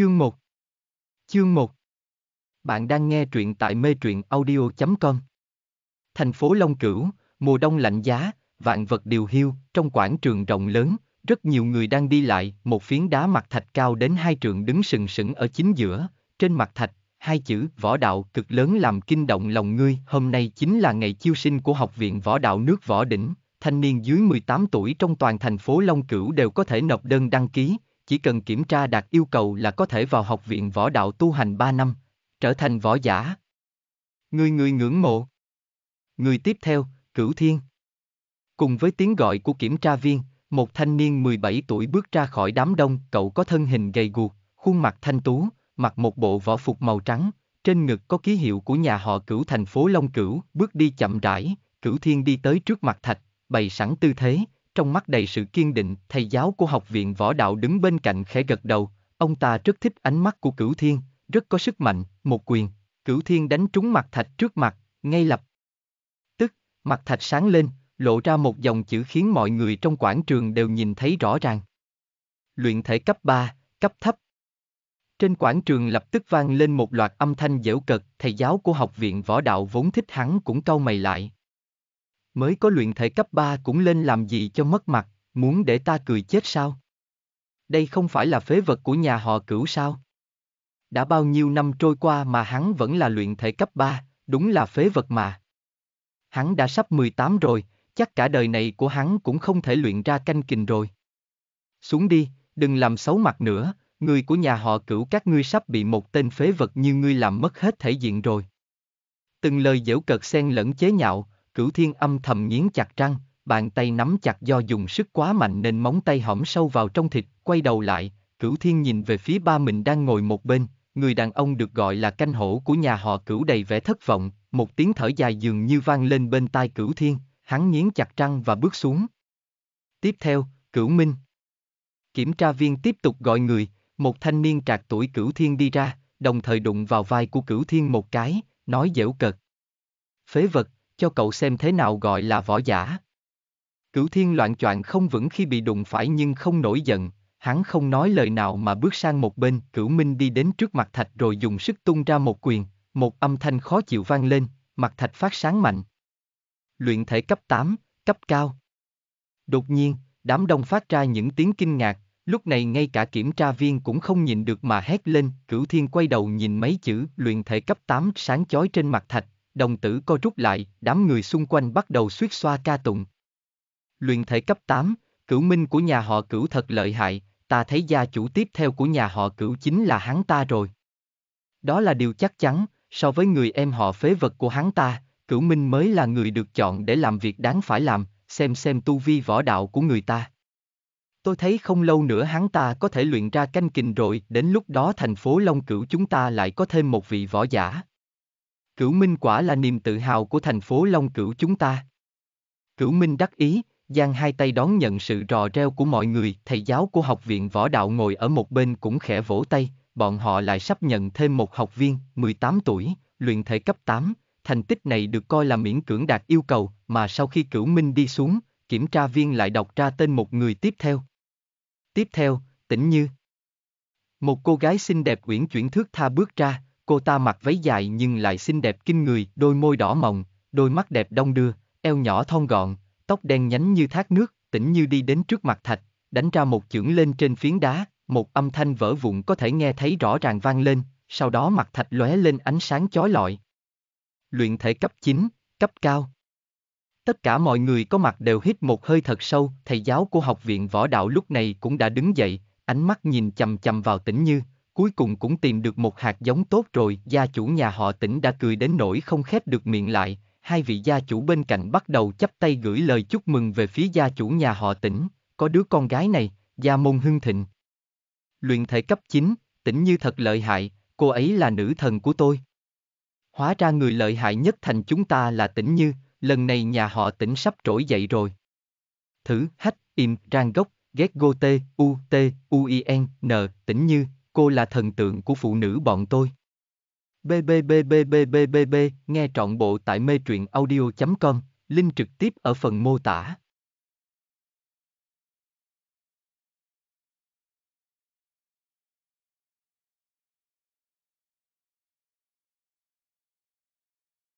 Chương 1 Chương 1 Bạn đang nghe truyện tại mê truyện audio.com Thành phố Long Cửu, mùa đông lạnh giá, vạn vật điều hiu, trong quảng trường rộng lớn, rất nhiều người đang đi lại, một phiến đá mặt thạch cao đến hai trượng đứng sừng sững ở chính giữa, trên mặt thạch, hai chữ võ đạo cực lớn làm kinh động lòng ngươi, hôm nay chính là ngày chiêu sinh của Học viện Võ đạo nước Võ Đỉnh, thanh niên dưới 18 tuổi trong toàn thành phố Long Cửu đều có thể nộp đơn đăng ký, chỉ cần kiểm tra đạt yêu cầu là có thể vào học viện võ đạo tu hành 3 năm, trở thành võ giả. Người người ngưỡng mộ. Người tiếp theo, Cửu Thiên. Cùng với tiếng gọi của kiểm tra viên, một thanh niên 17 tuổi bước ra khỏi đám đông, cậu có thân hình gầy guộc, khuôn mặt thanh tú, mặc một bộ võ phục màu trắng, trên ngực có ký hiệu của nhà họ Cửu thành phố Long Cửu, bước đi chậm rãi, Cửu Thiên đi tới trước mặt thạch, bày sẵn tư thế, trong mắt đầy sự kiên định, thầy giáo của học viện võ đạo đứng bên cạnh khẽ gật đầu, ông ta rất thích ánh mắt của cửu thiên, rất có sức mạnh, một quyền, cửu thiên đánh trúng mặt thạch trước mặt, ngay lập. Tức, mặt thạch sáng lên, lộ ra một dòng chữ khiến mọi người trong quảng trường đều nhìn thấy rõ ràng. Luyện thể cấp 3, cấp thấp. Trên quảng trường lập tức vang lên một loạt âm thanh dễu cợt, thầy giáo của học viện võ đạo vốn thích hắn cũng cau mày lại, Mới có luyện thể cấp 3 cũng lên làm gì cho mất mặt, muốn để ta cười chết sao? Đây không phải là phế vật của nhà họ cửu sao? Đã bao nhiêu năm trôi qua mà hắn vẫn là luyện thể cấp 3, đúng là phế vật mà. Hắn đã sắp 18 rồi, chắc cả đời này của hắn cũng không thể luyện ra canh kình rồi. Xuống đi, đừng làm xấu mặt nữa, người của nhà họ cửu các ngươi sắp bị một tên phế vật như ngươi làm mất hết thể diện rồi. Từng lời dễu cợt xen lẫn chế nhạo, Cửu thiên âm thầm nghiến chặt răng, bàn tay nắm chặt do dùng sức quá mạnh nên móng tay hõm sâu vào trong thịt, quay đầu lại, cửu thiên nhìn về phía ba mình đang ngồi một bên, người đàn ông được gọi là canh hổ của nhà họ cửu đầy vẻ thất vọng, một tiếng thở dài dường như vang lên bên tai cửu thiên, hắn nghiến chặt răng và bước xuống. Tiếp theo, cửu minh. Kiểm tra viên tiếp tục gọi người, một thanh niên trạc tuổi cửu thiên đi ra, đồng thời đụng vào vai của cửu thiên một cái, nói dễu cợt. Phế vật, cho cậu xem thế nào gọi là võ giả. Cửu thiên loạn choạng không vững khi bị đụng phải nhưng không nổi giận, hắn không nói lời nào mà bước sang một bên, cửu minh đi đến trước mặt thạch rồi dùng sức tung ra một quyền, một âm thanh khó chịu vang lên, mặt thạch phát sáng mạnh. Luyện thể cấp 8, cấp cao. Đột nhiên, đám đông phát ra những tiếng kinh ngạc, lúc này ngay cả kiểm tra viên cũng không nhìn được mà hét lên, cửu thiên quay đầu nhìn mấy chữ luyện thể cấp 8 sáng chói trên mặt thạch, đồng tử co rút lại, đám người xung quanh bắt đầu suýt xoa ca tụng. Luyện thể cấp 8, cửu minh của nhà họ cửu thật lợi hại, ta thấy gia chủ tiếp theo của nhà họ cửu chính là hắn ta rồi. Đó là điều chắc chắn, so với người em họ phế vật của hắn ta, cửu minh mới là người được chọn để làm việc đáng phải làm, xem xem tu vi võ đạo của người ta. Tôi thấy không lâu nữa hắn ta có thể luyện ra canh kình rồi, đến lúc đó thành phố Long Cửu chúng ta lại có thêm một vị võ giả. Cửu Minh quả là niềm tự hào của thành phố Long Cửu chúng ta. Cửu Minh đắc ý, giang hai tay đón nhận sự rò reo của mọi người, thầy giáo của học viện võ đạo ngồi ở một bên cũng khẽ vỗ tay, bọn họ lại sắp nhận thêm một học viên, 18 tuổi, luyện thể cấp 8, thành tích này được coi là miễn cưỡng đạt yêu cầu, mà sau khi Cửu Minh đi xuống, kiểm tra viên lại đọc ra tên một người tiếp theo. Tiếp theo, Tĩnh Như. Một cô gái xinh đẹp uyển chuyển thước tha bước ra, Cô ta mặc váy dài nhưng lại xinh đẹp kinh người, đôi môi đỏ mọng, đôi mắt đẹp đông đưa, eo nhỏ thon gọn, tóc đen nhánh như thác nước, tỉnh như đi đến trước mặt thạch, đánh ra một chưởng lên trên phiến đá, một âm thanh vỡ vụn có thể nghe thấy rõ ràng vang lên, sau đó mặt thạch lóe lên ánh sáng chói lọi. Luyện thể cấp 9, cấp cao. Tất cả mọi người có mặt đều hít một hơi thật sâu, thầy giáo của học viện võ đạo lúc này cũng đã đứng dậy, ánh mắt nhìn chầm chầm vào tỉnh như, cuối cùng cũng tìm được một hạt giống tốt rồi. Gia chủ nhà họ tỉnh đã cười đến nỗi không khép được miệng lại, hai vị gia chủ bên cạnh bắt đầu chắp tay gửi lời chúc mừng về phía gia chủ nhà họ tỉnh, có đứa con gái này, gia môn hưng thịnh. Luyện thể cấp 9, tỉnh như thật lợi hại, cô ấy là nữ thần của tôi. Hóa ra người lợi hại nhất thành chúng ta là tỉnh như, lần này nhà họ tỉnh sắp trỗi dậy rồi. Thử, hách, im, rang gốc, ghét gô tê, u, tê, u, i, n, n, tỉnh như, cô là thần tượng của phụ nữ bọn tôi. BBBBBBBB nghe trọn bộ tại mê truyện audio.com, link trực tiếp ở phần mô tả.